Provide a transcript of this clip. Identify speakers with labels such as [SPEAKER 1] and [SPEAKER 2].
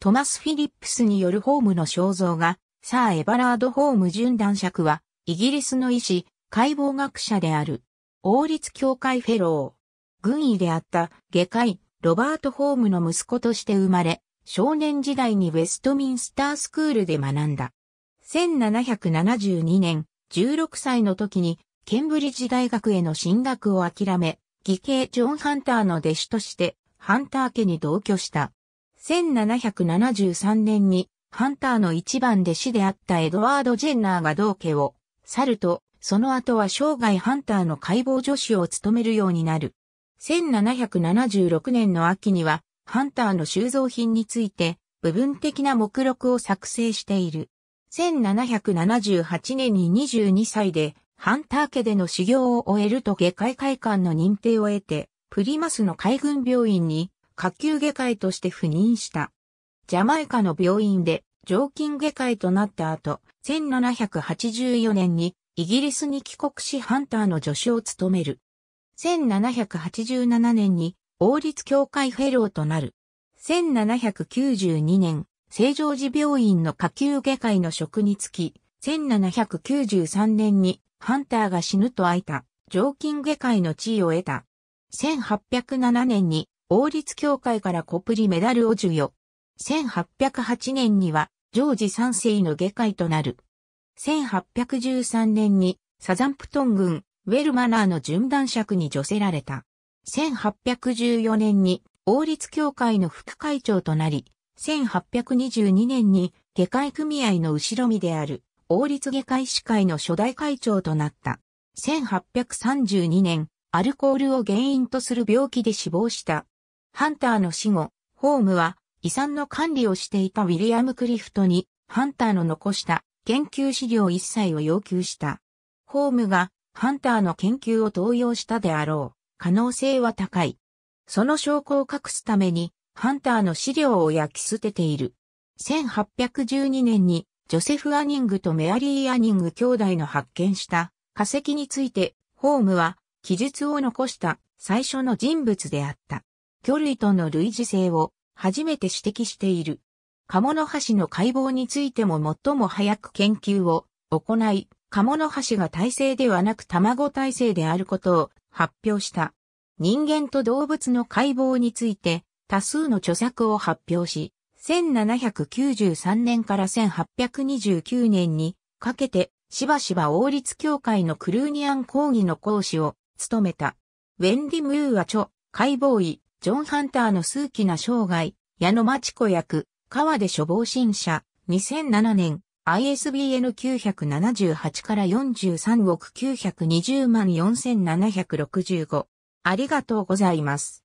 [SPEAKER 1] トマス・フィリップスによるホームの肖像画、サー・エバラード・ホーム準男爵は、イギリスの医師、解剖学者である、王立協会フェロー。軍医であった、外科医、ロバート・ホームの息子として生まれ、少年時代にウェストミンスタースクールで学んだ。1772年、16歳の時に、ケンブリッジ大学への進学を諦め、義兄ジョン・ハンターの弟子として、ハンター家に同居した。1773年にハンターの一番弟子であったエドワード・ジェンナーが同家を去ると、その後は生涯ハンターの解剖助手を務めるようになる。1776年の秋には、ハンターの収蔵品について、部分的な目録を作成している。1778年に22歳で、ハンター家での修行を終えると下界会館の認定を得て、プリマスの海軍病院に下級外科医として赴任した。ジャマイカの病院で常勤外科医となった後、1784年にイギリスに帰国しハンターの助手を務める。1787年に王立協会フェローとなる。1792年、成城寺病院の下級外科医の職につき、1793年にハンターが死ぬと開いた常勤外科医の地位を得た。1807年に王立協会からコプリメダルを授与。1808年には、ジョージ3世の下界となる。1813年に、サザンプトン郡、ウェルマナーの順断尺に除せられた。1814年に、王立協会の副会長となり、1822年に、下界組合の後ろ身である、王立下界司会の初代会長となった。1832年、アルコールを原因とする病気で死亡した。ハンターの死後、ホームは遺産の管理をしていたウィリアム・クリフトに、ハンターの残した研究資料一切を要求した。ホームがハンターの研究を登用したであろう可能性は高い。その証拠を隠すためにハンターの資料を焼き捨てている。1812年にジョセフ・アニングとメアリー・アニング兄弟の発見した化石についてホームは記述を残した最初の人物であった。魚類との類似性を初めて指摘している。カモノハシの解剖についても最も早く研究を行い、カモノハシが体制ではなく卵体制であることを発表した。人間と動物の解剖について多数の著作を発表し、1793年から1829年にかけてしばしば王立協会のクルーニアン講義の講師を務めた。ウェンディ・ムーア著、解剖医、ジョン・ハンターの数奇な生涯、矢野町子役、川出処方新社、2007年、ISBN 978から43億920万4765。ありがとうございます。